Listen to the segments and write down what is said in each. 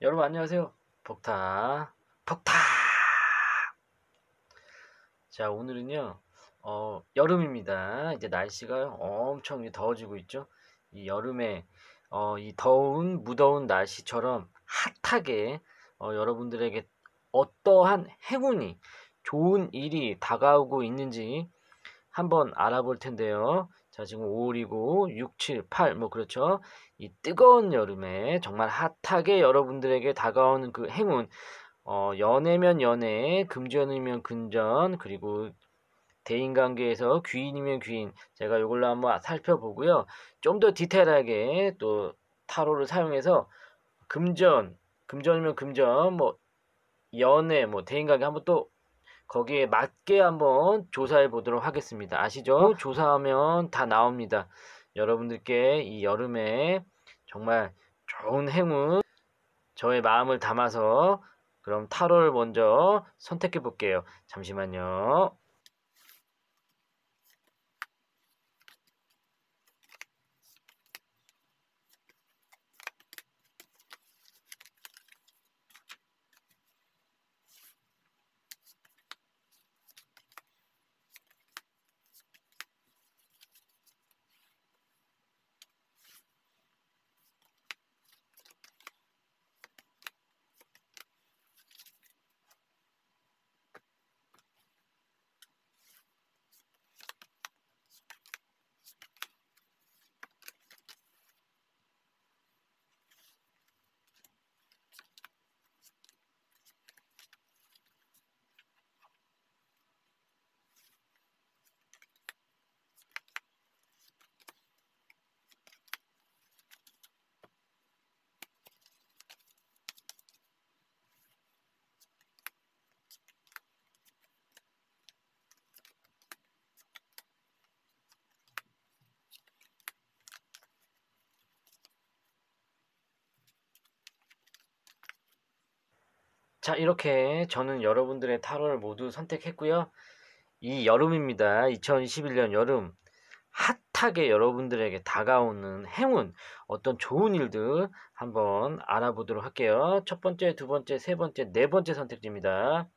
여러분 안녕하세요. 폭타 폭타. 자 오늘은요 어, 여름입니다. 이제 날씨가 엄청 더워지고 있죠. 이 여름에 어, 이 더운 무더운 날씨처럼 핫하게 어, 여러분들에게 어떠한 행운이 좋은 일이 다가오고 있는지 한번 알아볼 텐데요. 자, 지금 5월이고 6, 7, 8 뭐 그렇죠. 이 뜨거운 여름에 정말 핫하게 여러분들에게 다가오는 그 행운 어, 연애면 연애, 금전이면 금전, 그리고 대인관계에서 귀인이면 귀인 제가 이걸로 한번 살펴보고요. 좀 더 디테일하게 또 타로를 사용해서 금전, 금전이면 금전, 뭐 연애, 뭐 대인관계 한번 또 거기에 맞게 한번 조사해 보도록 하겠습니다. 아시죠? 어. 조사하면 다 나옵니다. 여러분들께 이 여름에 정말 좋은 행운 저의 마음을 담아서 그럼 타로를 먼저 선택해 볼게요. 잠시만요. 자 이렇게 저는 여러분들의 타로를 모두 선택했고요. 이 여름입니다. 2021년 여름 핫하게 여러분들에게 다가오는 행운, 어떤 좋은 일들 한번 알아보도록 할게요. 첫 번째, 두 번째, 세 번째, 네 번째 선택지입니다.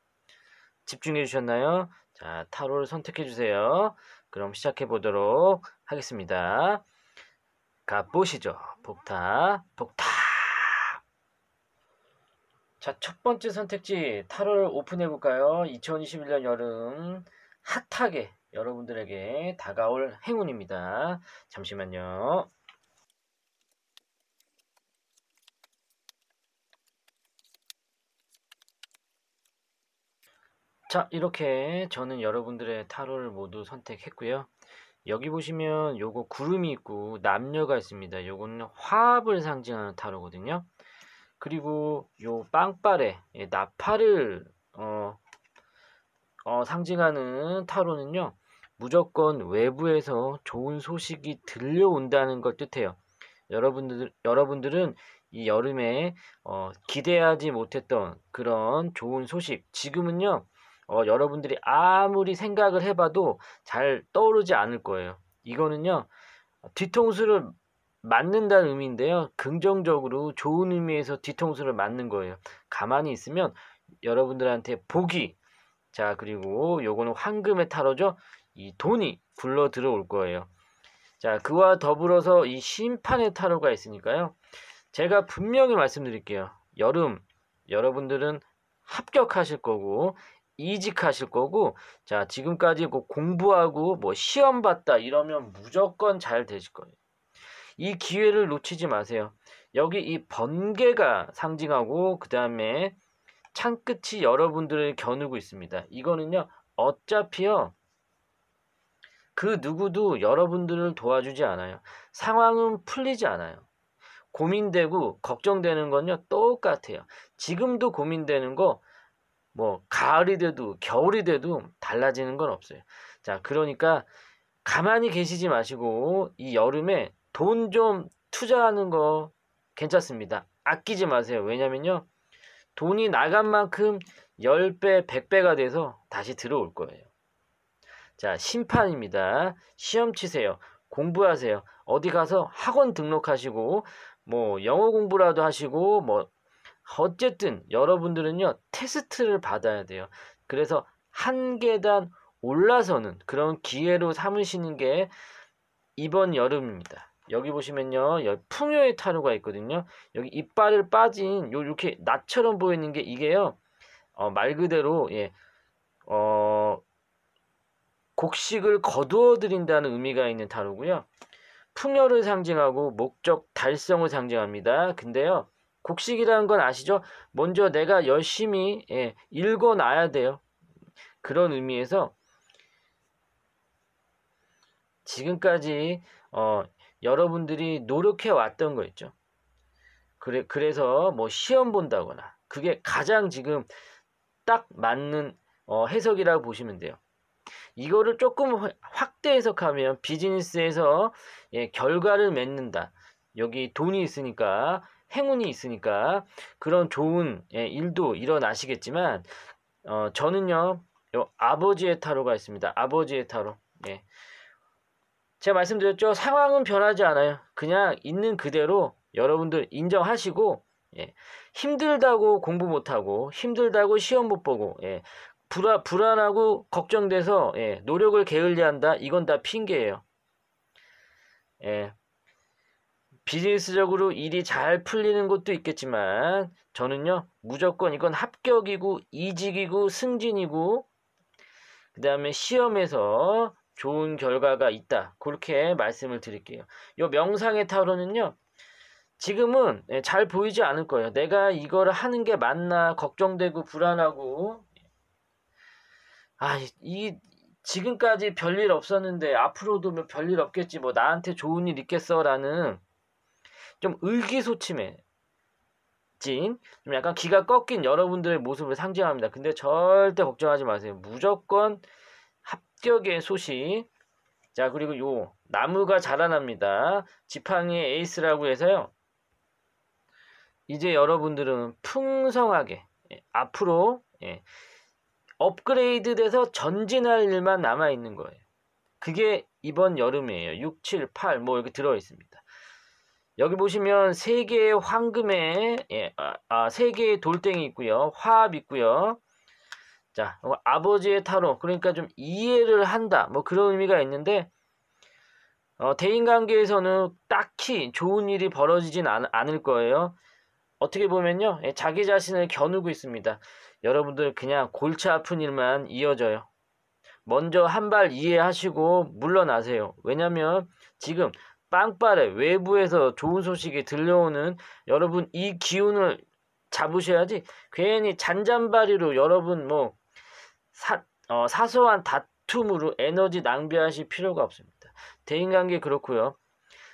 집중해 주셨나요? 자, 타로를 선택해 주세요. 그럼 시작해 보도록 하겠습니다. 가보시죠. 복타, 복타. 자, 첫 번째 선택지 타로를 오픈해 볼까요? 2021년 여름 핫하게 여러분들에게 다가올 행운입니다. 잠시만요. 자, 이렇게 저는 여러분들의 타로를 모두 선택했고요. 여기 보시면 요거 구름이 있고 남녀가 있습니다. 요거는 화합을 상징하는 타로거든요. 그리고 요 빵빨에 예, 나팔을 어, 어, 상징하는 타로는요. 무조건 외부에서 좋은 소식이 들려온다는 걸 뜻해요. 여러분들, 여러분들은 이 여름에 어, 기대하지 못했던 그런 좋은 소식 지금은요. 어, 여러분들이 아무리 생각을 해봐도 잘 떠오르지 않을 거예요. 이거는요. 뒤통수를 맞는다는 의미인데요. 긍정적으로 좋은 의미에서 뒤통수를 맞는 거예요. 가만히 있으면 여러분들한테 복이 자 그리고 요거는 황금의 타로죠. 이 돈이 굴러 들어올 거예요. 자 그와 더불어서 이 심판의 타로가 있으니까요. 제가 분명히 말씀드릴게요. 여름 여러분들은 합격하실 거고 이직하실 거고 자 지금까지 공부하고 뭐 시험 봤다 이러면 무조건 잘 되실 거예요. 이 기회를 놓치지 마세요. 여기 이 번개가 상징하고 그 다음에 창끝이 여러분들을 겨누고 있습니다. 이거는요. 어차피요. 그 누구도 여러분들을 도와주지 않아요. 상황은 풀리지 않아요. 고민되고 걱정되는 건요. 똑같아요. 지금도 고민되는 거 뭐 가을이 돼도 겨울이 돼도 달라지는 건 없어요. 자, 그러니까 가만히 계시지 마시고 이 여름에 돈좀 투자하는 거 괜찮습니다. 아끼지 마세요. 왜냐면요. 돈이 나간 만큼 10배, 100배가 돼서 다시 들어올 거예요. 자, 심판입니다. 시험 치세요. 공부하세요. 어디 가서 학원 등록하시고 뭐 영어 공부라도 하시고 뭐 어쨌든 여러분들은요. 테스트를 받아야 돼요. 그래서 한 계단 올라서는 그런 기회로 삼으시는 게 이번 여름입니다. 여기 보시면요. 여기 풍요의 타로가 있거든요. 여기 이빨을 빠진 요 이렇게 나처럼 보이는 게 이게요. 어, 말 그대로 예. 어 곡식을 거두어 드린다는 의미가 있는 타로고요 풍요를 상징하고 목적 달성을 상징합니다. 근데요. 곡식이라는 건 아시죠? 먼저 내가 열심히 예, 읽어 놔야 돼요. 그런 의미에서 지금까지 어 여러분들이 노력해 왔던 거 있죠. 그래, 그래서 뭐 시험 본다거나 그게 가장 지금 딱 맞는 어, 해석이라고 보시면 돼요. 이거를 조금 확대 해석하면 비즈니스에서 예, 결과를 맺는다. 여기 돈이 있으니까 행운이 있으니까 그런 좋은 예, 일도 일어나시겠지만 어, 저는요 아버지의 타로가 있습니다. 아버지의 타로. 예. 제가 말씀드렸죠. 상황은 변하지 않아요. 그냥 있는 그대로 여러분들 인정하시고 예. 힘들다고 공부 못하고 힘들다고 시험 못 보고 예. 불안, 불안하고 걱정돼서 예. 노력을 게을리한다. 이건 다 핑계예요. 예. 비즈니스적으로 일이 잘 풀리는 것도 있겠지만 저는요 무조건 이건 합격이고 이직이고 승진이고 그 다음에 시험에서 좋은 결과가 있다. 그렇게 말씀을 드릴게요. 요 명상의 타로는요. 지금은 예, 잘 보이지 않을 거예요. 내가 이걸 하는 게 맞나 걱정되고 불안하고 아, 이 지금까지 별일 없었는데 앞으로도 뭐 별일 없겠지 뭐 나한테 좋은 일 있겠어라는 좀 의기소침해 진좀 약간 기가 꺾인 여러분들의 모습을 상징합니다. 근데 절대 걱정하지 마세요. 무조건 합격의 소식. 자, 그리고 요 나무가 자라납니다. 지팡이의 에이스라고 해서요. 이제 여러분들은 풍성하게 예, 앞으로 예, 업그레이드 돼서 전진할 일만 남아 있는 거예요. 그게 이번 여름이에요. 6, 7, 8 뭐 이렇게 들어 있습니다. 여기 보시면 세 개의 황금에 예, 아, 아, 세 개의 돌덩이 있고요. 화합 있고요. 자, 어, 아버지의 타로 그러니까 좀 이해를 한다 뭐 그런 의미가 있는데 어, 대인관계에서는 딱히 좋은 일이 벌어지진 않, 않을 거예요. 어떻게 보면요 예, 자기 자신을 겨누고 있습니다. 여러분들 그냥 골치 아픈 일만 이어져요. 먼저 한 발 이해하시고 물러나세요. 왜냐면 하 지금 빵빠레 외부에서 좋은 소식이 들려오는 여러분 이 기운을 잡으셔야지 괜히 잔잔바리로 여러분 뭐 사, 어, 사소한 다툼으로 에너지 낭비하실 필요가 없습니다. 대인관계 그렇고요.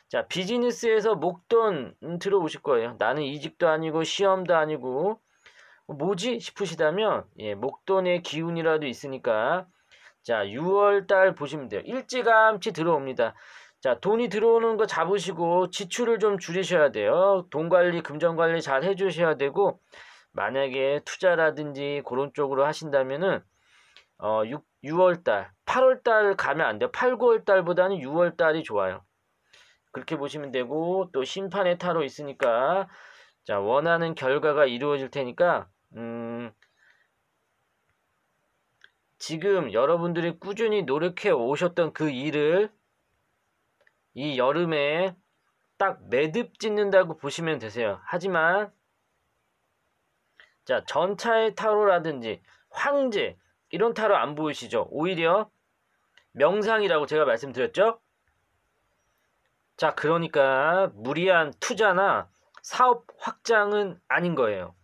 자 비즈니스에서 목돈 들어오실 거예요. 나는 이직도 아니고 시험도 아니고 뭐지 싶으시다면 예, 목돈의 기운이라도 있으니까 자 6월달 보시면 돼요. 일찌감치 들어옵니다. 자 돈이 들어오는 거 잡으시고 지출을 좀 줄이셔야 돼요. 돈 관리 금전 관리 잘 해주셔야 되고 만약에 투자라든지 그런 쪽으로 하신다면은 어, 6, 6월달, 8월달 가면 안 돼요. 8, 9월달보다는 6월달이 좋아요. 그렇게 보시면 되고 또 심판의 타로 있으니까 자 원하는 결과가 이루어질 테니까 음 지금 여러분들이 꾸준히 노력해 오셨던 그 일을 이 여름에 딱 매듭 짓는다고 보시면 되세요. 하지만 자 전차의 타로라든지 황제 이런 타로 안 보이시죠? 오히려 명상이라고 제가 말씀드렸죠? 자, 그러니까 무리한 투자나 사업 확장은 아닌 거예요.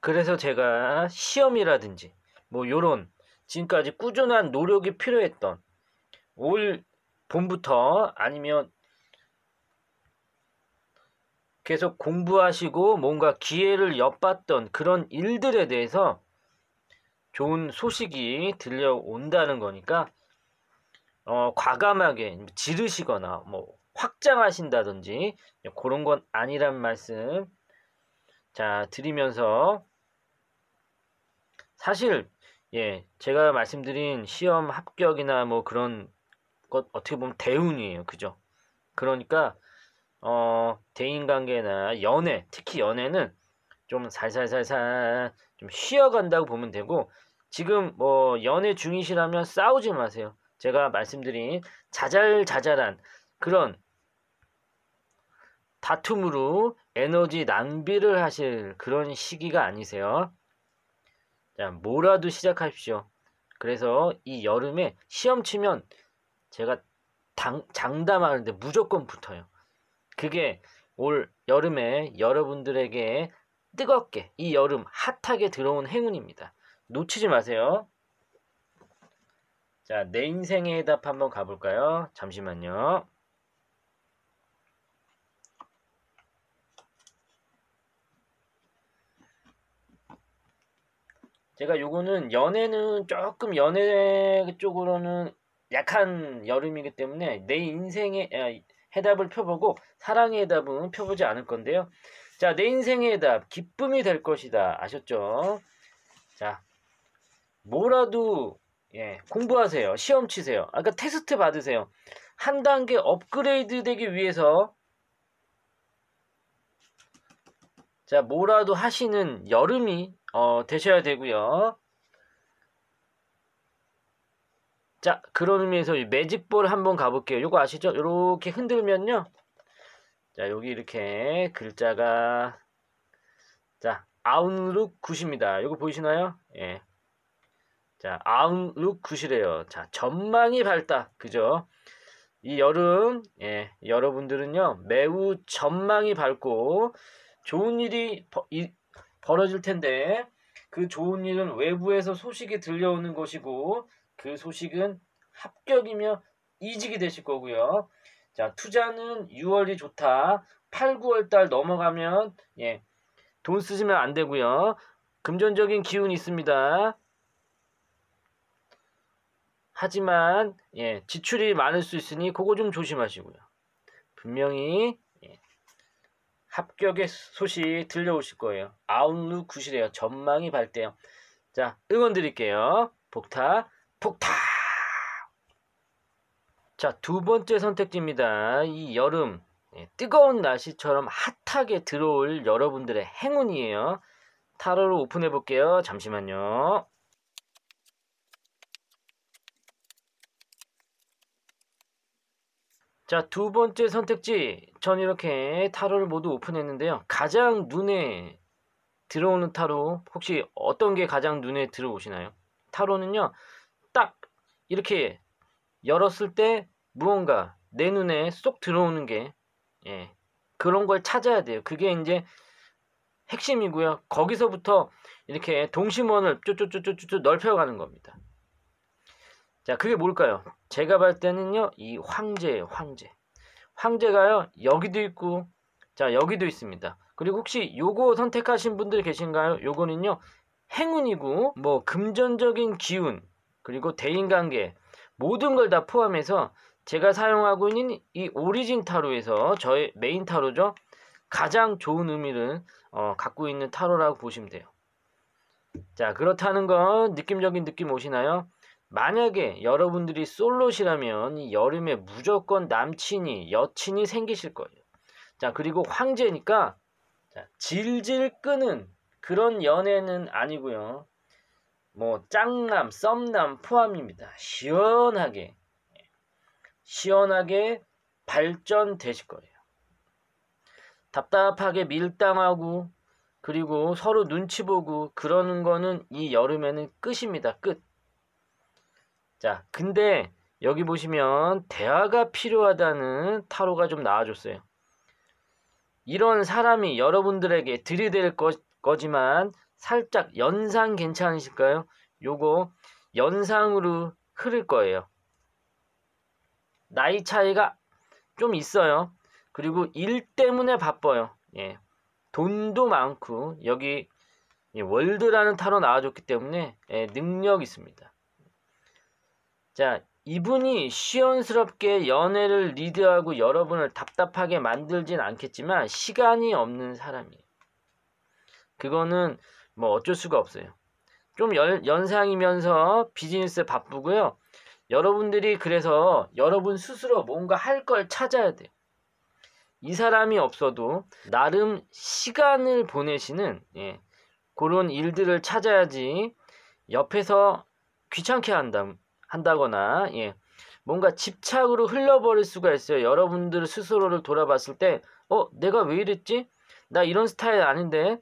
그래서 제가 시험이라든지 뭐 요런 지금까지 꾸준한 노력이 필요했던 올 봄부터 아니면 계속 공부하시고 뭔가 기회를 엿봤던 그런 일들에 대해서 좋은 소식이 들려온다는 거니까 어, 과감하게 지르시거나 뭐 확장하신다든지 그런 건 아니란 말씀 자 드리면서 사실 예 제가 말씀드린 시험 합격이나 뭐 그런 것 어떻게 보면 대운이에요 그죠 그러니까 어 대인관계나 연애 특히 연애는 좀 살살살살 좀 쉬어간다고 보면 되고 지금 뭐 연애 중이시라면 싸우지 마세요. 제가 말씀드린 자잘자잘한 그런 다툼으로 에너지 낭비를 하실 그런 시기가 아니세요. 자, 뭐라도 시작하십시오. 그래서 이 여름에 시험 치면 제가 당, 장담하는데 무조건 붙어요. 그게 올 여름에 여러분들에게 뜨겁게 이 여름 핫하게 들어온 행운입니다. 놓치지 마세요. 자, 내 인생의 해답 한번 가볼까요? 잠시만요. 제가 요거는 연애는 조금 연애 쪽으로는 약한 여름이기 때문에 내 인생의 아, 해답을 펴보고 사랑의 해답은 펴보지 않을 건데요. 자, 내 인생의 답, 기쁨이 될 것이다. 아셨죠? 자, 뭐라도 예, 공부하세요. 시험 치세요. 아까 그러니까 테스트 받으세요. 한 단계 업그레이드 되기 위해서 자, 뭐라도 하시는 여름이 어, 되셔야 되고요. 자, 그런 의미에서 매직볼 한번 가볼게요. 이거 아시죠? 이렇게 흔들면요. 자 여기 이렇게 글자가 자 아웃룩 9입니다 이거 보이시나요? 예. 자 아웃룩 9이래요. 자 전망이 밝다. 그죠? 이 여름 예, 여러분들은요 매우 전망이 밝고 좋은 일이 버, 이, 벌어질 텐데 그 좋은 일은 외부에서 소식이 들려오는 것이고 그 소식은 합격이며 이직이 되실 거고요. 자, 투자는 6월이 좋다. 8, 9월 달 넘어가면 예. 돈 쓰시면 안 되고요. 금전적인 기운이 있습니다. 하지만 예, 지출이 많을 수 있으니 그거 좀 조심하시고요. 분명히 예, 합격의 소식 들려오실 거예요. 아웃룩 구실래요 전망이 밝대요. 자, 응원 드릴게요. 복타, 폭타 자, 두 번째 선택지입니다. 이 여름 예, 뜨거운 날씨처럼 핫하게 들어올 여러분들의 행운이에요. 타로를 오픈해 볼게요. 잠시만요. 자, 두 번째 선택지. 전 이렇게 타로를 모두 오픈했는데요. 가장 눈에 들어오는 타로 혹시 어떤 게 가장 눈에 들어오시나요? 타로는요. 딱 이렇게 열었을 때 무언가 내 눈에 쏙 들어오는 게 예, 그런 걸 찾아야 돼요. 그게 이제 핵심이고요. 거기서부터 이렇게 동심원을 쭈쭈쭈쭈쭈 넓혀가는 겁니다. 자, 그게 뭘까요? 제가 볼 때는요, 이 황제예요, 황제. 황제가요, 여기도 있고, 자, 여기도 있습니다. 그리고 혹시 요거 선택하신 분들 계신가요? 요거는요, 행운이고, 뭐, 금전적인 기운, 그리고 대인관계, 모든 걸 다 포함해서 제가 사용하고 있는 이 오리진 타로에서 저의 메인 타로죠. 가장 좋은 의미를 어, 갖고 있는 타로라고 보시면 돼요. 자 그렇다는 건 느낌적인 느낌 오시나요? 만약에 여러분들이 솔로시라면 여름에 무조건 남친이 여친이 생기실 거예요. 자 그리고 황제니까 자, 질질 끄는 그런 연애는 아니고요. 뭐 짱남, 썸남 포함입니다. 시원하게 시원하게 발전되실 거예요. 답답하게 밀당하고 그리고 서로 눈치 보고 그러는 거는 이 여름에는 끝입니다. 끝. 자, 근데 여기 보시면 대화가 필요하다는 타로가 좀 나와줬어요. 이런 사람이 여러분들에게 들이댈 거, 지만 살짝 연상 괜찮으실까요? 요거 연상으로 흐를 거예요. 나이 차이가 좀 있어요. 그리고 일 때문에 바빠요. 예. 돈도 많고 여기 월드라는 타로 나와줬기 때문에 예, 능력 있습니다. 자 이분이 시원스럽게 연애를 리드하고 여러분을 답답하게 만들진 않겠지만 시간이 없는 사람이에요. 그거는 뭐 어쩔 수가 없어요. 좀 연, 연상이면서 비즈니스 바쁘고요. 여러분들이 그래서 여러분 스스로 뭔가 할 걸 찾아야 돼요. 이 사람이 없어도 나름 시간을 보내시는 예, 그런 일들을 찾아야지 옆에서 귀찮게 한다, 한다거나 예, 뭔가 집착으로 흘러버릴 수가 있어요. 여러분들 스스로를 돌아봤을 때 어? 내가 왜 이랬지? 나 이런 스타일 아닌데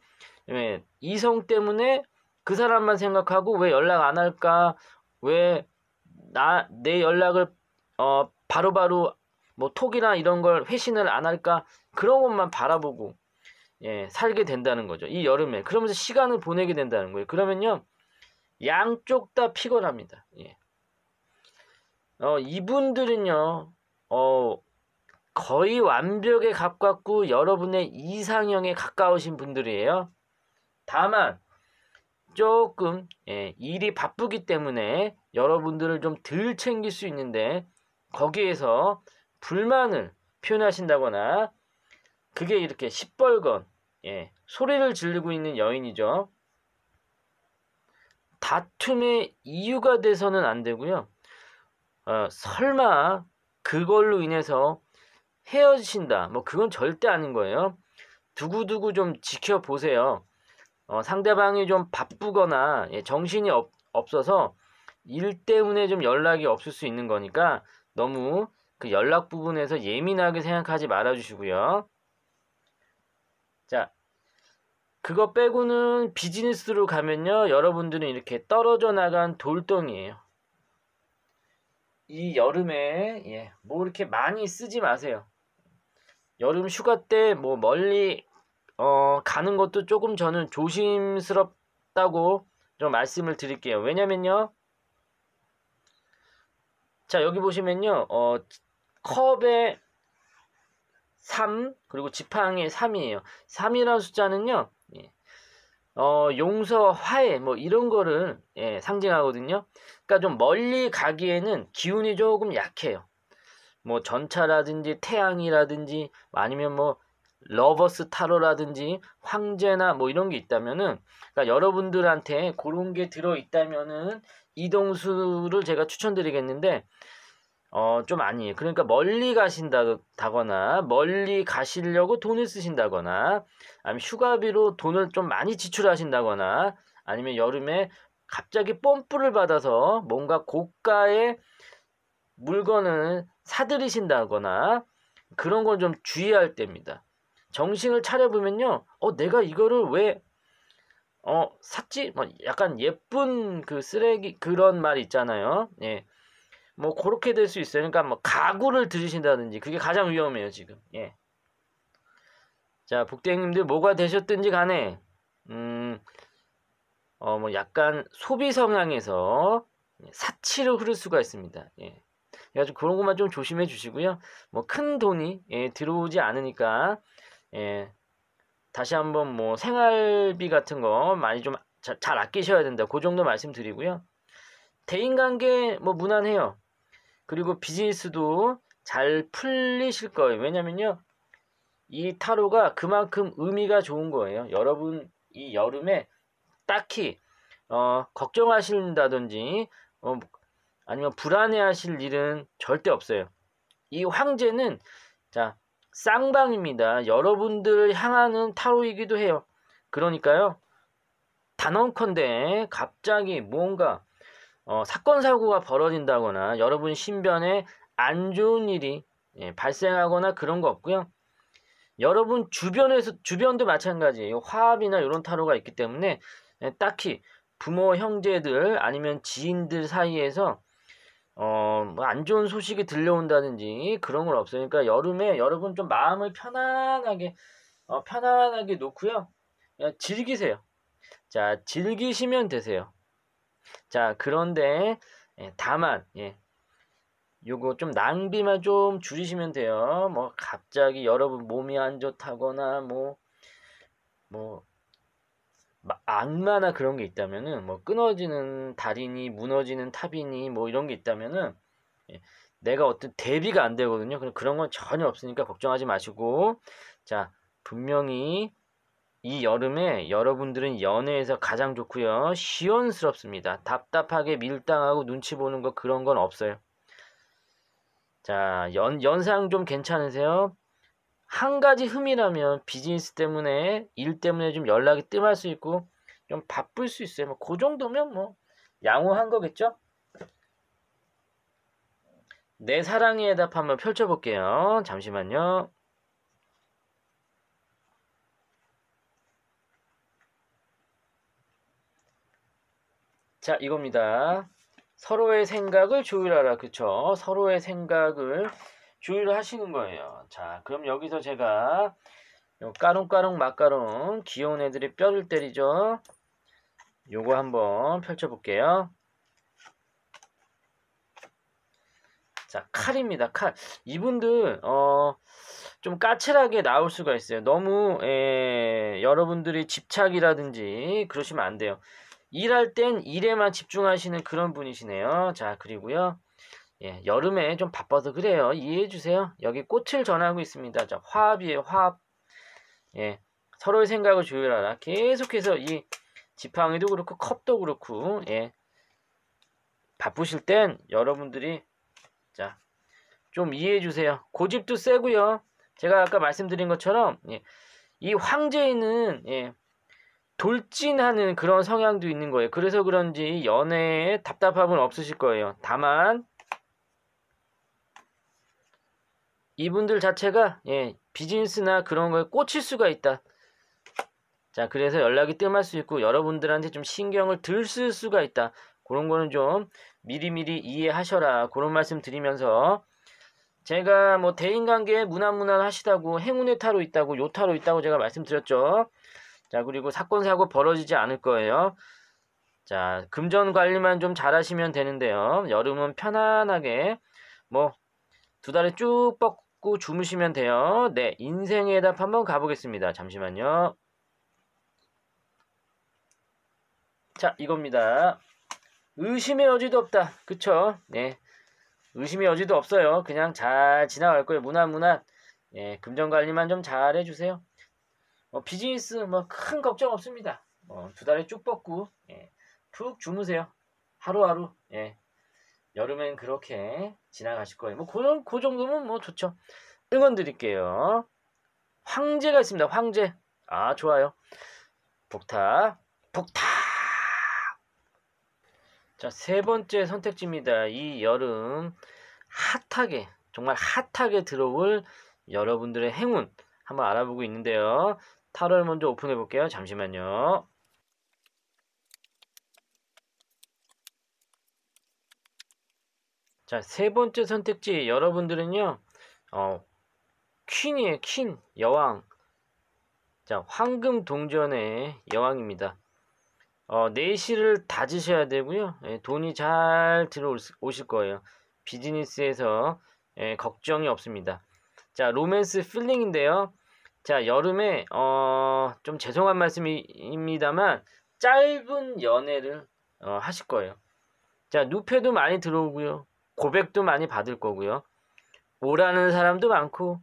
예, 이성 때문에 그 사람만 생각하고 왜 연락 안 할까? 왜 나내 연락을 어 바로바로 뭐 톡이나 이런 걸 회신을 안 할까 그런 것만 바라보고 예, 살게 된다는 거죠. 이 여름에 그러면서 시간을 보내게 된다는 거예요. 그러면요 양쪽 다 피곤합니다. 예. 어, 이분들은요 어, 거의 완벽에 가깝고 여러분의 이상형에 가까우신 분들이에요. 다만 조금 예, 일이 바쁘기 때문에 여러분들을 좀 덜 챙길 수 있는데 거기에서 불만을 표현하신다거나 그게 이렇게 시뻘건 예, 소리를 질리고 있는 여인이죠. 다툼의 이유가 돼서는 안 되고요. 어, 설마 그걸로 인해서 헤어지신다. 뭐 그건 절대 아닌 거예요. 두고두고 좀 지켜보세요. 어, 상대방이 좀 바쁘거나 예, 정신이 없, 없어서 일 때문에 좀 연락이 없을 수 있는 거니까 너무 그 연락 부분에서 예민하게 생각하지 말아 주시고요. 자, 그거 빼고는 비즈니스로 가면요. 여러분들은 이렇게 떨어져 나간 돌덩이에요. 이 여름에 예, 뭐 이렇게 많이 쓰지 마세요. 여름 휴가 때 뭐 멀리 어, 가는 것도 조금 저는 조심스럽다고 좀 말씀을 드릴게요. 왜냐면요. 자, 여기 보시면요. 어, 컵에 3, 그리고 지팡이에 3이에요. 3이라는 숫자는요. 예, 어, 용서, 화해, 뭐 이런 거를 예, 상징하거든요. 그러니까 좀 멀리 가기에는 기운이 조금 약해요. 뭐 전차라든지 태양이라든지 아니면 뭐 러버스 타로라든지 황제나 뭐 이런 게 있다면은 그러니까 여러분들한테 그런 게 들어 있다면은 이동수를 제가 추천드리겠는데 어 좀 아니에요. 그러니까 멀리 가신다거나 멀리 가시려고 돈을 쓰신다거나 아니면 휴가비로 돈을 좀 많이 지출하신다거나 아니면 여름에 갑자기 뽐뿌를 받아서 뭔가 고가의 물건을 사들이신다거나 그런 건 좀 주의할 때입니다. 정신을 차려보면요, 어, 내가 이거를 왜, 어, 샀지? 뭐, 약간 예쁜 그 쓰레기, 그런 말 있잖아요. 예. 뭐, 그렇게 될 수 있어요. 그러니까, 뭐, 가구를 들으신다든지, 그게 가장 위험해요, 지금. 예. 자, 북대행님들 뭐가 되셨든지 간에, 음, 어, 뭐, 약간 소비 성향에서 사치로 흐를 수가 있습니다. 예. 그래가 그런 것만 좀 조심해 주시고요. 뭐 큰 돈이 예, 들어오지 않으니까 예. 다시 한번 뭐 생활비 같은 거 많이 좀 잘 아끼셔야 된다. 그 정도 말씀드리고요. 대인관계 뭐 무난해요. 그리고 비즈니스도 잘 풀리실 거예요. 왜냐면요. 이 타로가 그만큼 의미가 좋은 거예요. 여러분 이 여름에 딱히 어, 걱정하신다든지 어, 아니면 불안해하실 일은 절대 없어요. 이 황제는 자 쌍방입니다. 여러분들 향하는 타로이기도 해요. 그러니까요. 단언컨대 갑자기 뭔가 어, 사건 사고가 벌어진다거나 여러분 신변에 안 좋은 일이 예, 발생하거나 그런 거 없고요. 여러분 주변에서 주변도 마찬가지예요. 화합이나 이런 타로가 있기 때문에 예, 딱히 부모 형제들 아니면 지인들 사이에서 어, 뭐안 좋은 소식이 들려온다든지 그런 건 없으니까 그러니까 여름에 여러분 좀 마음을 편안하게 어, 편안하게 놓고요. 즐기세요. 자, 즐기시면 되세요. 자, 그런데 예, 다만 예. 요거 좀 낭비만 좀 줄이시면 돼요. 뭐 갑자기 여러분 몸이 안 좋다거나 뭐뭐 뭐, 뭐 악마나 그런 게 있다면은 뭐 끊어지는 달인니 무너지는 탑이니 뭐 이런 게 있다면은 예, 내가 어떤 대비가 안 되거든요. 그 그런 건 전혀 없으니까 걱정하지 마시고 자 분명히 이 여름에 여러분들은 연애에서 가장 좋고요. 시원스럽습니다. 답답하게 밀당하고 눈치 보는 거 그런 건 없어요. 자, 연, 연상 좀 괜찮으세요? 한 가지 흠이라면 비즈니스 때문에 일 때문에 좀 연락이 뜸할 수 있고 좀 바쁠 수 있어요. 뭐그 정도면 뭐 양호한 거겠죠? 내 사랑의 대답 한번 펼쳐볼게요. 잠시만요. 자 이겁니다. 서로의 생각을 조율하라. 그쵸? 서로의 생각을 주의를 하시는 거예요. 자, 그럼 여기서 제가 요 까룽까룽 마까룽 귀여운 애들이 뼈를 때리죠. 요거 한번 펼쳐볼게요. 자, 칼입니다. 칼. 이분들 어, 좀 까칠하게 나올 수가 있어요. 너무 에, 예, 여러분들이 집착이라든지 그러시면 안 돼요. 일할 땐 일에만 집중하시는 그런 분이시네요. 자, 그리고요. 예, 여름에 좀 바빠서 그래요. 이해해 주세요. 여기 꽃을 전하고 있습니다. 자, 화합이에요. 화합. 예, 서로의 생각을 조율하라. 계속해서 이 지팡이도 그렇고 컵도 그렇고 예, 바쁘실 땐 여러분들이 자, 좀 이해해 주세요. 고집도 세고요. 제가 아까 말씀드린 것처럼 예, 이 황제에는 예, 돌진하는 그런 성향도 있는 거예요. 그래서 그런지 연애에 답답함은 없으실 거예요. 다만 이분들 자체가 예, 비즈니스나 그런 거에 꽂힐 수가 있다. 자, 그래서 연락이 뜸할 수 있고 여러분들한테 좀 신경을 들쓸 수가 있다. 그런 거는 좀 미리미리 이해하셔라. 그런 말씀 드리면서 제가 뭐 대인관계 무난무난 하시다고 행운의 타로 있다고 요타로 있다고 제가 말씀드렸죠. 자, 그리고 사건 사고 벌어지지 않을 거예요. 자, 금전 관리만 좀 잘하시면 되는데요. 여름은 편안하게 뭐 두 달에 쭉 뻗, 잡고 주무시면 돼요. 네, 인생의 답 한번 가보겠습니다. 잠시만요. 자, 이겁니다. 의심의 여지도 없다. 그쵸? 네. 의심의 여지도 없어요. 그냥 잘 지나갈 거예요. 무난무난. 예, 금전 관리만 좀 잘 해주세요. 뭐 비즈니스 뭐 큰 걱정 없습니다. 어, 두 달에 쭉 뻗고 예, 푹 주무세요. 하루하루 예, 여름엔 그렇게 지나가실 거예요. 뭐, 그, 그 정도면 뭐 좋죠. 응원 드릴게요. 황제가 있습니다. 황제. 아, 좋아요. 복타복타 자, 세 번째 선택지입니다. 이 여름 핫하게, 정말 핫하게 들어올 여러분들의 행운 한번 알아보고 있는데요. 8월 먼저 오픈해 볼게요. 잠시만요. 자, 세 번째 선택지 여러분들은요. 어, 퀸이에요. 퀸, 여왕. 자, 황금 동전의 여왕입니다. 어, 내실을 다지셔야 되고요. 예, 돈이 잘 들어오실 거예요. 비즈니스에서 예, 걱정이 없습니다. 자, 로맨스 필링인데요. 자, 여름에 어, 좀 죄송한 말씀입니다만 짧은 연애를 어, 하실 거예요. 자, 누페도 많이 들어오고요. 고백도 많이 받을 거고요. 오라는 사람도 많고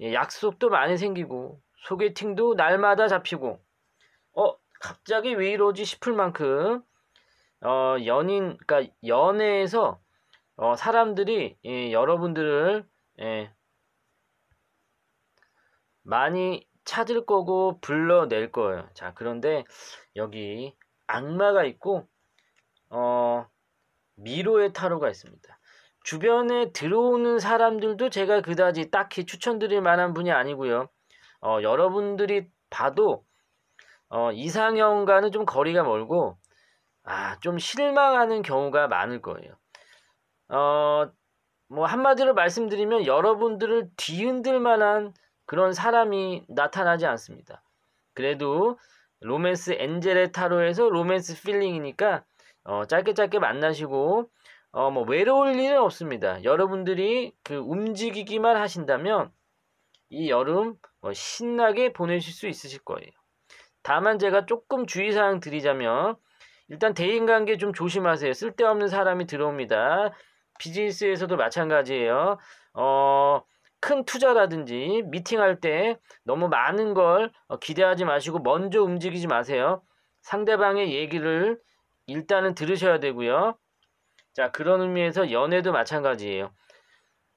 예, 약속도 많이 생기고 소개팅도 날마다 잡히고 어 갑자기 왜 이러지 싶을 만큼 어 연인 그러니까 연애에서 어 사람들이 예, 여러분들을 예, 많이 찾을 거고 불러낼 거예요. 자 그런데 여기 악마가 있고 어 미로의 타로가 있습니다. 주변에 들어오는 사람들도 제가 그다지 딱히 추천드릴 만한 분이 아니고요. 어, 여러분들이 봐도 어, 이상형과는 좀 거리가 멀고 아, 좀 실망하는 경우가 많을 거예요. 어, 뭐 한마디로 말씀드리면 여러분들을 뒤흔들 만한 그런 사람이 나타나지 않습니다. 그래도 로맨스 엔젤의 타로에서 로맨스 필링이니까 어, 짧게 짧게 만나시고 어, 뭐 외로울 일은 없습니다. 여러분들이 그 움직이기만 하신다면 이 여름 뭐 신나게 보내실 수 있으실 거예요. 다만 제가 조금 주의사항 드리자면 일단 대인관계 좀 조심하세요. 쓸데없는 사람이 들어옵니다. 비즈니스에서도 마찬가지예요. 어, 큰 투자라든지 미팅할 때 너무 많은 걸 어, 기대하지 마시고 먼저 움직이지 마세요. 상대방의 얘기를 일단은 들으셔야 되고요. 자, 그런 의미에서 연애도 마찬가지예요.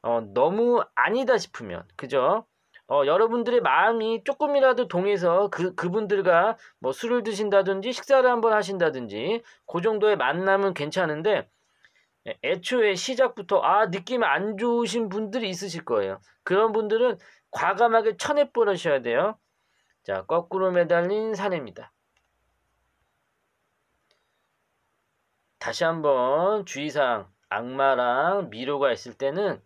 어, 너무 아니다 싶으면, 그죠? 어, 여러분들의 마음이 조금이라도 동해서 그, 그분들과 뭐 술을 드신다든지 식사를 한번 하신다든지 그 정도의 만남은 괜찮은데 애초에 시작부터 아, 느낌 안 좋으신 분들이 있으실 거예요. 그런 분들은 과감하게 쳐내버리셔야 돼요. 자, 거꾸로 매달린 사내입니다. 다시 한번 주의사항 악마랑 미로가 있을 때는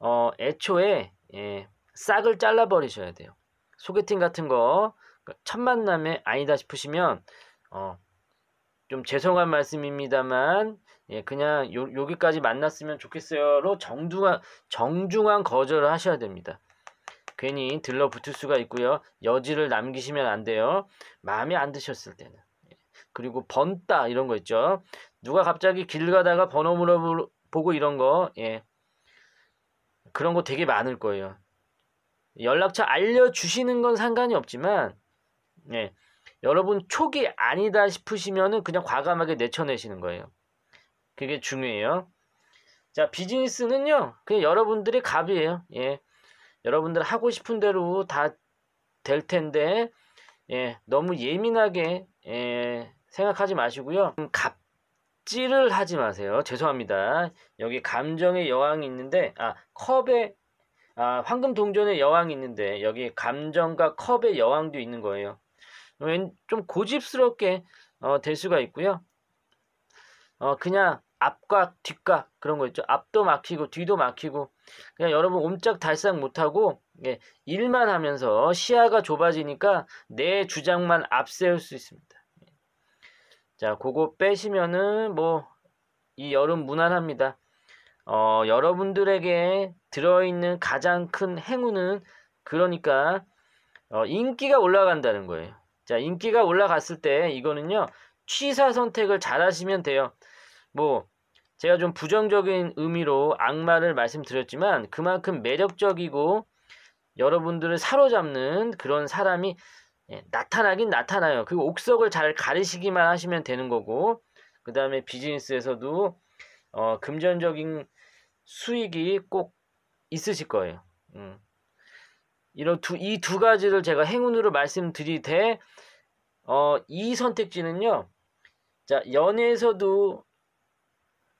어, 애초에 예, 싹을 잘라버리셔야 돼요. 소개팅 같은 거첫 그러니까 만남에 아니다 싶으시면 어, 좀 죄송한 말씀입니다만 예, 그냥 요, 여기까지 만났으면 좋겠어요로 정중한 정중한 거절을 하셔야 됩니다. 괜히 들러붙을 수가 있고요. 여지를 남기시면 안 돼요. 마음에 안 드셨을 때는. 그리고 번따 이런 거 있죠. 누가 갑자기 길 가다가 번호 물어보고 이런 거 예. 그런 거 되게 많을 거예요. 연락처 알려주시는 건 상관이 없지만 예. 여러분 촉이 아니다 싶으시면은 그냥 과감하게 내쳐내시는 거예요. 그게 중요해요. 자 비즈니스는요 그냥 여러분들의 갑이에요. 예. 여러분들 하고 싶은 대로 다 될 텐데 예, 너무 예민하게 예, 생각하지 마시고요. 음, 갑질을 하지 마세요. 죄송합니다. 여기 감정의 여왕이 있는데 아 컵에 아, 황금 동전의 여왕이 있는데 여기 감정과 컵의 여왕도 있는 거예요. 좀 고집스럽게 어, 될 수가 있고요. 어, 그냥 앞과 뒷각 그런 거 있죠. 앞도 막히고 뒤도 막히고 그냥 여러분 옴짝달싹 못하고 예, 일만 하면서 시야가 좁아지니까 내 주장만 앞세울 수 있습니다. 자, 그거 빼시면은 뭐 이 여름 무난합니다. 어, 여러분들에게 들어있는 가장 큰 행운은 그러니까 어, 인기가 올라간다는 거예요. 자, 인기가 올라갔을 때 이거는요. 취사 선택을 잘 하시면 돼요. 뭐 제가 좀 부정적인 의미로 악마를 말씀드렸지만 그만큼 매력적이고 여러분들을 사로잡는 그런 사람이 예, 나타나긴 나타나요. 그리고 옥석을 잘 가리시기만 하시면 되는 거고 그 다음에 비즈니스에서도 어, 금전적인 수익이 꼭 있으실 거예요. 음. 이런 두, 이 두 가지를 제가 행운으로 말씀드리되 어, 이 선택지는요. 자 연애에서도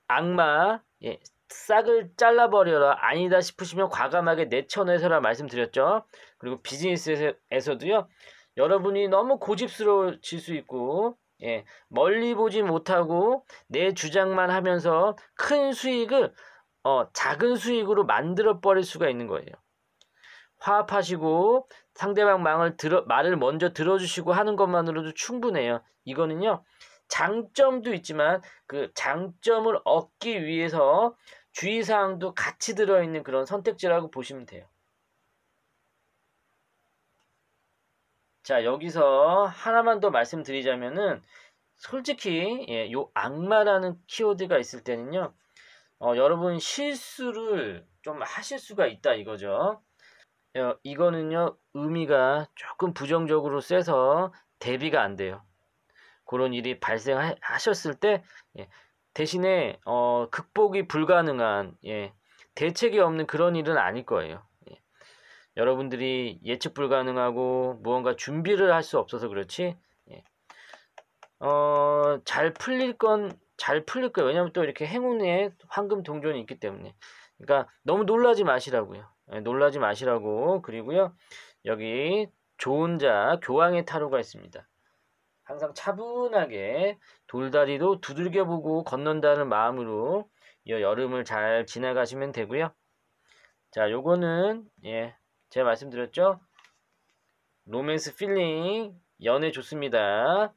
악마 예, 싹을 잘라버려라 아니다 싶으시면 과감하게 내쳐내서라 말씀드렸죠. 그리고 비즈니스에서도요. 여러분이 너무 고집스러워질 수 있고 예, 멀리 보지 못하고 내 주장만 하면서 큰 수익을 어, 작은 수익으로 만들어 버릴 수가 있는 거예요. 화합하시고 상대방 망을 들어, 말을 먼저 들어주시고 하는 것만으로도 충분해요. 이거는요. 장점도 있지만 그 장점을 얻기 위해서 주의사항도 같이 들어있는 그런 선택지라고 보시면 돼요. 자, 여기서 하나만 더 말씀드리자면은 솔직히 예, 요 악마라는 키워드가 있을 때는요. 어, 여러분 실수를 좀 하실 수가 있다 이거죠. 어, 이거는요. 의미가 조금 부정적으로 쎄서 대비가 안 돼요. 그런 일이 발생하셨을 때 예, 대신에 어, 극복이 불가능한 예, 대책이 없는 그런 일은 아닐 거예요. 여러분들이 예측 불가능하고 무언가 준비를 할 수 없어서 그렇지 예. 어, 잘 풀릴 건 잘 풀릴 거예요. 왜냐하면 또 이렇게 행운의 황금 동전이 있기 때문에 그러니까 너무 놀라지 마시라고요. 예, 놀라지 마시라고 그리고요 여기 좋은 자 교황의 타로가 있습니다. 항상 차분하게 돌다리도 두들겨보고 걷는다는 마음으로 이 여름을 잘 지나가시면 되고요. 자, 요거는 예, 제가 말씀드렸죠? 로맨스 필링 연애 좋습니다.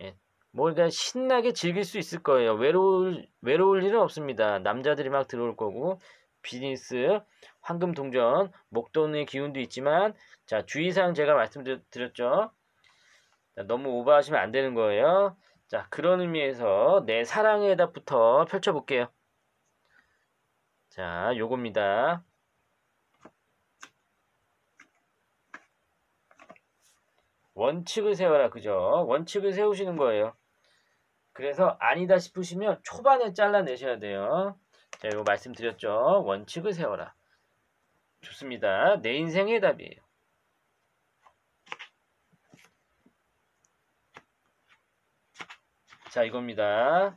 예. 뭐그러까 신나게 즐길 수 있을 거예요. 외로울 외로울 일은 없습니다. 남자들이 막 들어올 거고 비즈니스 황금 동전 목돈의 기운도 있지만 자 주의사항 제가 말씀드렸죠. 너무 오버하시면 안 되는 거예요. 자 그런 의미에서 내 사랑의 답부터 펼쳐볼게요. 자 요겁니다. 원칙을 세워라 그죠? 원칙을 세우시는 거예요. 그래서 아니다 싶으시면 초반에 잘라내셔야 돼요. 자, 이거 말씀드렸죠? 원칙을 세워라. 좋습니다. 내 인생의 답이에요. 자, 이겁니다.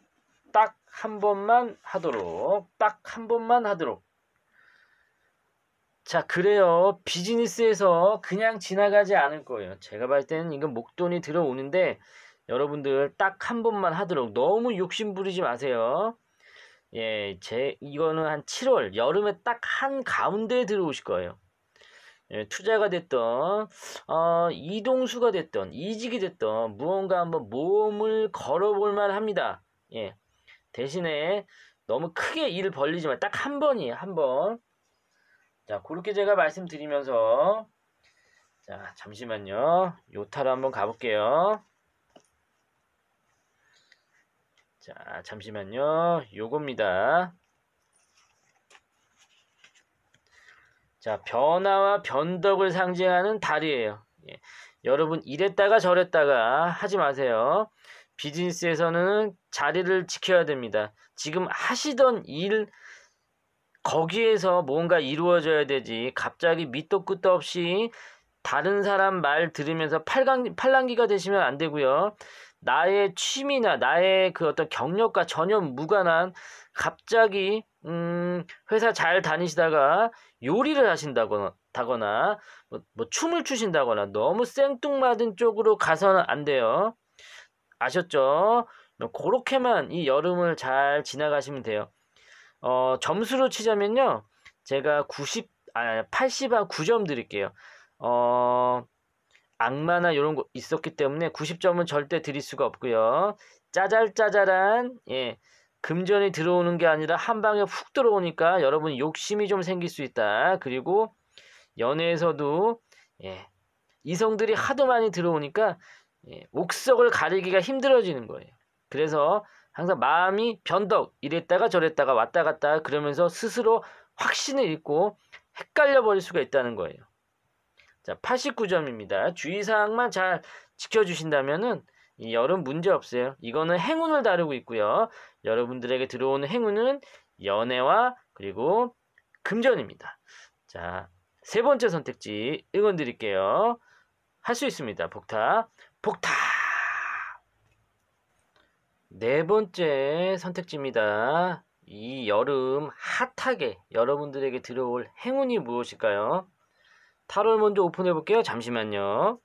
딱 한 번만 하도록, 딱 한 번만 하도록. 자 그래요 비즈니스에서 그냥 지나가지 않을 거예요 제가 봤을 때는 이건 목돈이 들어오는데 여러분들 딱 한 번만 하도록 너무 욕심 부리지 마세요 예제 이거는 한 7월 여름에 딱 한 가운데에 들어오실 거예요 예, 투자가 됐던 어, 이동수가 됐던 이직이 됐던 무언가 한번 모험을 걸어볼 만합니다 예 대신에 너무 크게 일을 벌리지 만딱 한 번이에요 한번 자, 그렇게 제가 말씀드리면서 자, 잠시만요. 요타로 한번 가볼게요. 자, 잠시만요. 요겁니다. 자, 변화와 변덕을 상징하는 달이에요. 예. 여러분 이랬다가 저랬다가 하지 마세요. 비즈니스에서는 자리를 지켜야 됩니다. 지금 하시던 일 거기에서 뭔가 이루어져야 되지 갑자기 밑도 끝도 없이 다른 사람 말 들으면서 팔강, 팔랑기가 되시면 안 되고요. 나의 취미나 나의 그 어떤 경력과 전혀 무관한 갑자기 음, 회사 잘 다니시다가 요리를 하신다거나 다거나 뭐, 뭐 춤을 추신다거나 너무 생뚱맞은 쪽으로 가서는 안 돼요. 아셨죠? 그렇게만 이 여름을 잘 지나가시면 돼요. 어, 점수로 치자면요. 제가 90, 아, 8 0화 9점 드릴게요. 어, 악마나 이런 거 있었기 때문에 90점은 절대 드릴 수가 없고요. 짜잘짜잘한, 예. 금전이 들어오는 게 아니라 한 방에 훅 들어오니까 여러분 욕심이 좀 생길 수 있다. 그리고 연애에서도, 예. 이성들이 하도 많이 들어오니까 예, 옥석을 가리기가 힘들어지는 거예요. 그래서 항상 마음이 변덕 이랬다가 저랬다가 왔다 갔다 그러면서 스스로 확신을 잃고 헷갈려 버릴 수가 있다는 거예요. 자, 89점입니다. 주의사항만 잘 지켜주신다면은 여름 문제 없어요. 이거는 행운을 다루고 있고요. 여러분들에게 들어오는 행운은 연애와 그리고 금전입니다. 자, 세 번째 선택지 응원 드릴게요. 할 수 있습니다. 복타. 복타! 네 번째 선택지입니다. 이 여름 핫하게 여러분들에게 들어올 행운이 무엇일까요? 타로를 먼저 오픈해 볼게요. 잠시만요.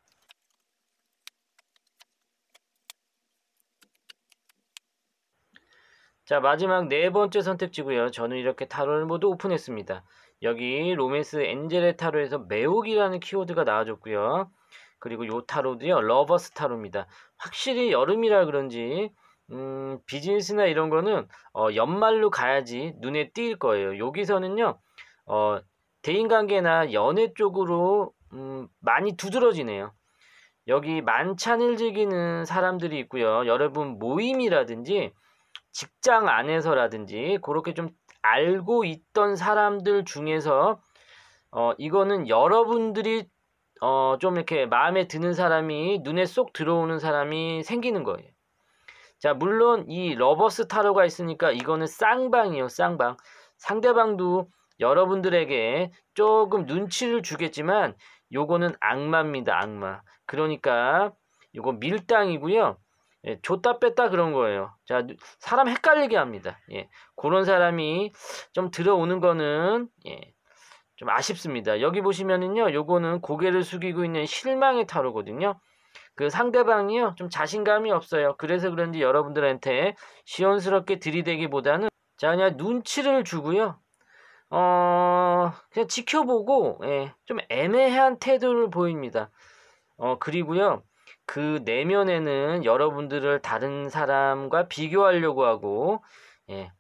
자 마지막 네 번째 선택지고요. 저는 이렇게 타로를 모두 오픈했습니다. 여기 로맨스 엔젤의 타로에서 매혹이라는 키워드가 나와줬고요. 그리고 요 타로도요. 러버스 타로입니다. 확실히 여름이라 그런지 음, 비즈니스나 이런 거는 어, 연말로 가야지 눈에 띌 거예요. 여기서는요. 어, 대인관계나 연애 쪽으로 음, 많이 두드러지네요. 여기 만찬을 즐기는 사람들이 있고요. 여러분 모임이라든지 직장 안에서라든지 그렇게 좀 알고 있던 사람들 중에서 어, 이거는 여러분들이 어, 좀 이렇게 마음에 드는 사람이 눈에 쏙 들어오는 사람이 생기는 거예요. 자 물론 이 러버스 타로가 있으니까 이거는 쌍방이요 쌍방 상대방도 여러분들에게 조금 눈치를 주겠지만 요거는 악마입니다 악마 그러니까 요거 밀당이고요 예, 줬다 뺐다 그런 거예요 자 사람 헷갈리게 합니다 예, 그런 사람이 좀 들어오는 거는 예, 좀 아쉽습니다 여기 보시면은요 요거는 고개를 숙이고 있는 실망의 타로거든요 그 상대방이요 좀 자신감이 없어요. 그래서 그런지 여러분들한테 시원스럽게 들이대기보다는 자 그냥 눈치를 주고요. 어 그냥 지켜보고 예, 좀 애매한 태도를 보입니다. 어 그리고요 그 내면에는 여러분들을 다른 사람과 비교하려고 하고 예.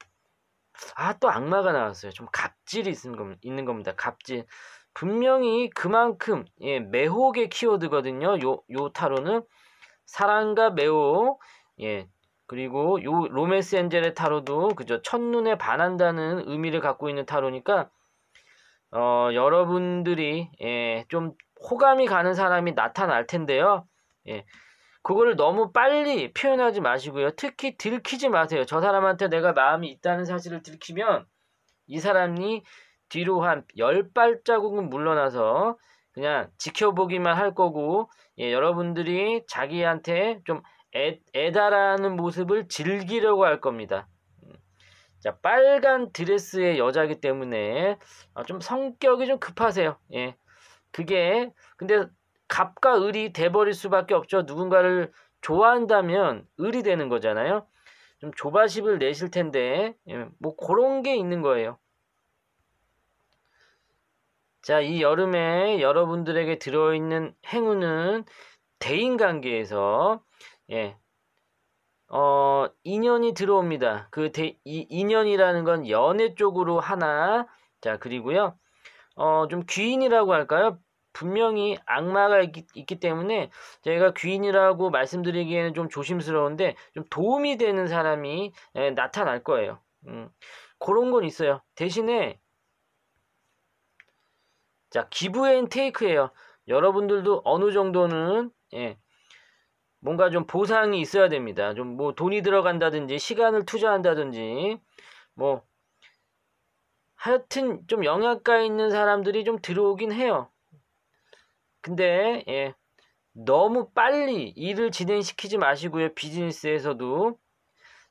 아 또 악마가 나왔어요. 좀 갑질이 있는 겁니다. 갑질. 분명히 그만큼 예, 매혹의 키워드거든요. 요, 요 타로는 사랑과 매혹 예, 그리고 요 로맨스 엔젤의 타로도 그저 첫눈에 반한다는 의미를 갖고 있는 타로니까 어, 여러분들이 예, 좀 호감이 가는 사람이 나타날 텐데요. 예. 그거를 너무 빨리 표현하지 마시고요. 특히 들키지 마세요. 저 사람한테 내가 마음이 있다는 사실을 들키면 이 사람이 뒤로 한 열발자국은 물러나서 그냥 지켜보기만 할 거고 예, 여러분들이 자기한테 좀 애, 애다라는 모습을 즐기려고 할 겁니다. 음. 자, 빨간 드레스의 여자기 때문에 아, 좀 성격이 좀 급하세요. 예. 그게 근데 갑과 을이 돼버릴 수밖에 없죠. 누군가를 좋아한다면 을이 되는 거잖아요. 좀 조바심을 내실 텐데 예, 뭐 그런 게 있는 거예요. 자, 이 여름에 여러분들에게 들어있는 행운은 대인관계에서 예, 어, 인연이 들어옵니다. 그 대, 이, 인연이라는 건 연애 쪽으로 하나, 자, 그리고요, 어, 좀 귀인이라고 할까요? 분명히 악마가 있기, 있기 때문에 제가 귀인이라고 말씀드리기에는 좀 조심스러운데 좀 도움이 되는 사람이 예, 나타날 거예요. 음, 그런 건 있어요. 대신에 자, 기부앤 테이크예요. 여러분들도 어느 정도는 예, 뭔가 좀 보상이 있어야 됩니다. 좀 뭐 돈이 들어간다든지 시간을 투자한다든지 뭐 하여튼 좀영역가 있는 사람들이 좀 들어오긴 해요. 근데 예, 너무 빨리 일을 진행시키지 마시고요. 비즈니스에서도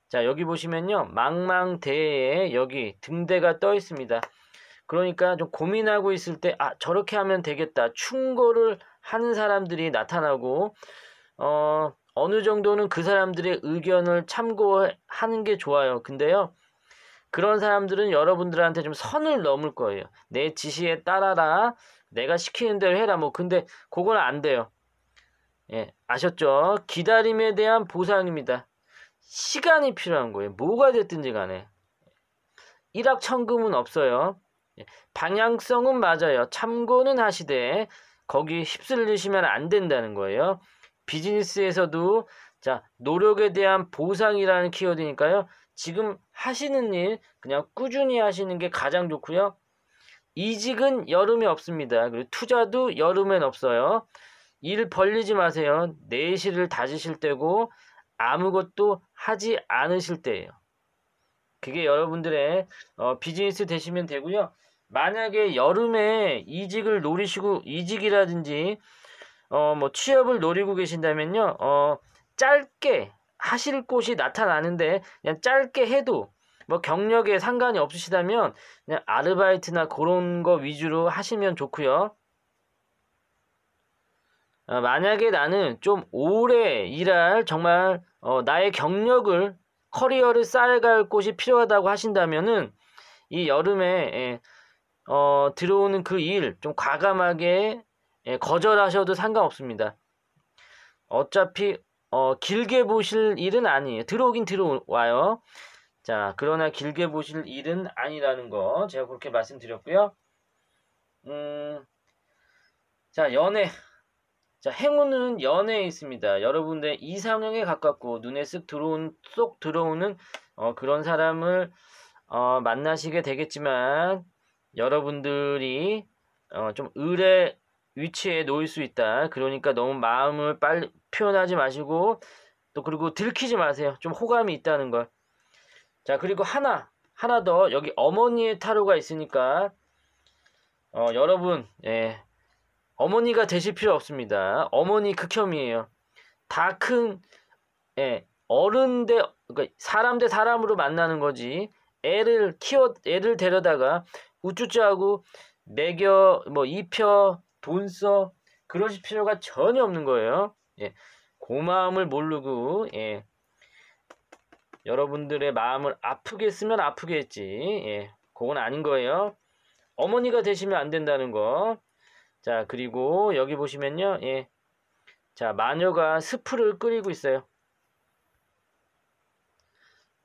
자 여기 보시면요. 망망대해에 여기 등대가 떠 있습니다. 그러니까 좀 고민하고 있을 때 아 저렇게 하면 되겠다 충고를 하는 사람들이 나타나고 어 어느 정도는 그 사람들의 의견을 참고하는 게 좋아요. 근데요. 그런 사람들은 여러분들한테 좀 선을 넘을 거예요. 내 지시에 따라라. 내가 시키는 대로 해라. 뭐 근데 그건 안 돼요. 예, 아셨죠? 기다림에 대한 보상입니다. 시간이 필요한 거예요. 뭐가 됐든지 간에. 일확천금은 없어요. 예, 방향성은 맞아요. 참고는 하시되 거기 에 휩쓸리시면 안 된다는 거예요. 비즈니스에서도 자 노력에 대한 보상이라는 키워드니까요. 지금 하시는 일 그냥 꾸준히 하시는 게 가장 좋고요. 이직은 여름에 없습니다. 그리고 투자도 여름엔 없어요. 일 벌리지 마세요. 내실을 다지실 때고 아무것도 하지 않으실 때예요. 그게 여러분들의 어, 비즈니스 되시면 되고요. 만약에 여름에 이직을 노리시고 이직이라든지 어, 뭐 취업을 노리고 계신다면요. 어, 짧게 하실 곳이 나타나는데 그냥 짧게 해도 뭐 경력에 상관이 없으시다면 그냥 아르바이트나 그런 거 위주로 하시면 좋고요. 어, 만약에 나는 좀 오래 일할 정말 어, 나의 경력을 커리어를 쌓아갈 곳이 필요하다고 하신다면은 이 여름에 예, 어, 들어오는 그 일 좀 과감하게 예, 거절하셔도 상관없습니다. 어차피 어, 길게 보실 일은 아니에요. 들어오긴 들어와요. 자, 그러나 길게 보실 일은 아니라는 거 제가 그렇게 말씀드렸고요. 음, 자, 연애 자, 행운은 연애에 있습니다. 여러분들 이상형에 가깝고 눈에 쓱 들어온 쏙 들어오는 어, 그런 사람을 어, 만나시게 되겠지만 여러분들이 어, 좀 을의 위치에 놓일 수 있다. 그러니까 너무 마음을 빨리 표현하지 마시고 또 그리고 들키지 마세요. 좀 호감이 있다는 걸. 자 그리고 하나 하나 더 여기 어머니의 타로가 있으니까 어, 여러분 예, 어머니가 되실 필요 없습니다. 어머니 극혐이에요. 다 큰 예, 어른 대 그러니까 사람 대 사람으로 만나는 거지. 애를 키워 애를 데려다가 우쭈쭈하고 매겨 뭐 입혀 돈 써 그러실 필요가 전혀 없는 거예요. 예. 고마움을 모르고 예. 여러분들의 마음을 아프게 쓰면 아프게 했지. 예. 그건 아닌 거예요. 어머니가 되시면 안 된다는 거. 자, 그리고 여기 보시면요. 예. 자, 마녀가 스프를 끓이고 있어요.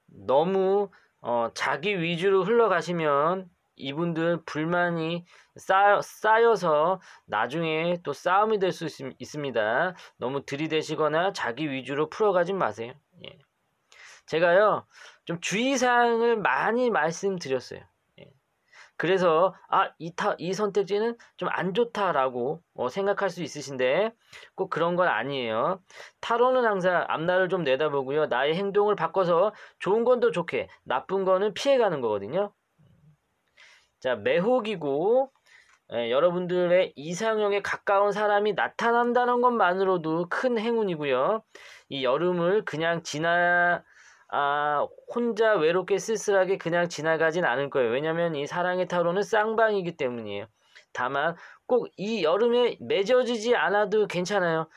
너무 어, 자기 위주로 흘러가시면 이분들 불만이 쌓여, 쌓여서 나중에 또 싸움이 될 수 있습니다. 너무 들이대시거나 자기 위주로 풀어가지 마세요. 예. 제가요, 좀 주의사항을 많이 말씀드렸어요. 그래서 아, 이, 이 선택지는 좀 안 좋다라고 어, 생각할 수 있으신데 꼭 그런 건 아니에요. 타로는 항상 앞날을 좀 내다보고요. 나의 행동을 바꿔서 좋은 건 더 좋게, 나쁜 거는 피해가는 거거든요. 자, 매혹이고 예, 여러분들의 이상형에 가까운 사람이 나타난다는 것만으로도 큰 행운이고요. 이 여름을 그냥 지나 아, 혼자 외롭게 쓸쓸하게 그냥 지나가진 않을 거예요. 왜냐면 이 사랑의 타로는 쌍방이기 때문이에요. 다만 꼭 이 여름에 맺어지지 않아도 괜찮아요.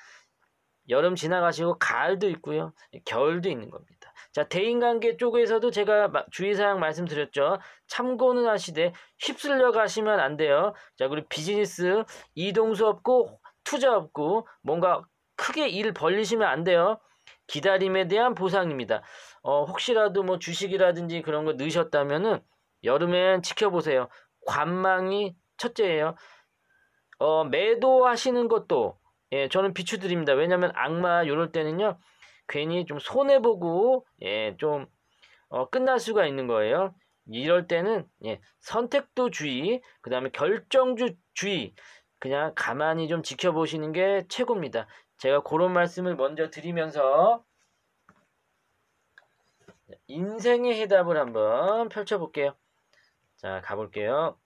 여름 지나가시고 가을도 있고요. 겨울도 있는 겁니다. 자, 대인관계 쪽에서도 제가 주의사항 말씀드렸죠. 참고는 하시되 휩쓸려 가시면 안 돼요. 자, 그리고 비즈니스, 이동수 없고 투자 없고 뭔가 크게 일 벌리시면 안 돼요. 기다림에 대한 보상입니다. 어, 혹시라도 뭐 주식이라든지 그런 거 넣으셨다면은 여름엔 지켜보세요. 관망이 첫째예요. 어, 매도하시는 것도 예, 저는 비추드립니다. 왜냐면 하 악마 요럴 때는요. 괜히 좀 손해 보고 예, 좀 어, 끝날 수가 있는 거예요. 이럴 때는 예, 선택도 주의, 그다음에 결정주 주의. 그냥 가만히 좀 지켜보시는 게 최고입니다. 제가 그런 말씀을 먼저 드리면서 인생의 해답을 한번 펼쳐볼게요. 자, 가볼게요.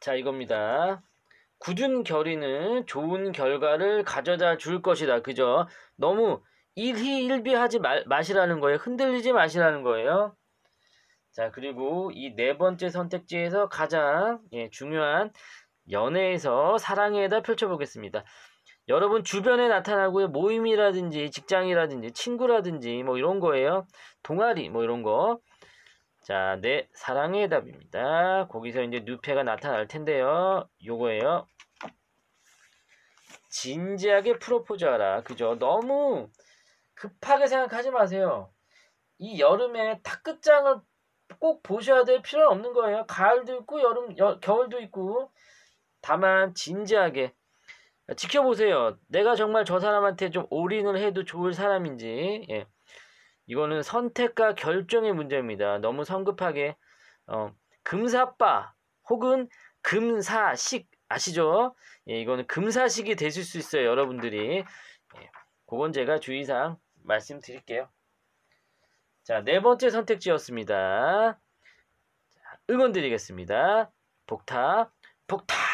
자, 이겁니다. 굳은 결의는 좋은 결과를 가져다 줄 것이다. 그죠? 너무 일희일비하지 마, 마시라는 거예요. 흔들리지 마시라는 거예요. 자, 그리고 이 네 번째 선택지에서 가장 예, 중요한 연애에서 사랑에다 펼쳐보겠습니다. 여러분 주변에 나타나고요. 모임이라든지 직장이라든지 친구라든지 뭐 이런 거예요. 동아리 뭐 이런 거. 자, 네, 사랑의 답입니다. 거기서 이제 누페가 나타날 텐데요. 요거예요. 진지하게 프로포즈하라. 그죠? 너무 급하게 생각하지 마세요. 이 여름에 탁 끝장을 꼭 보셔야 될 필요는 없는 거예요. 가을도 있고 여름 여, 겨울도 있고 다만 진지하게 지켜보세요. 내가 정말 저 사람한테 좀 올인을 해도 좋을 사람인지 예. 이거는 선택과 결정의 문제입니다. 너무 성급하게 어, 금사빠 혹은 금사식 아시죠? 예, 이거는 금사식이 되실 수 있어요. 여러분들이 예, 그건 제가 주의사항 말씀드릴게요. 자, 네 번째 선택지였습니다. 자, 응원 드리겠습니다. 복타복타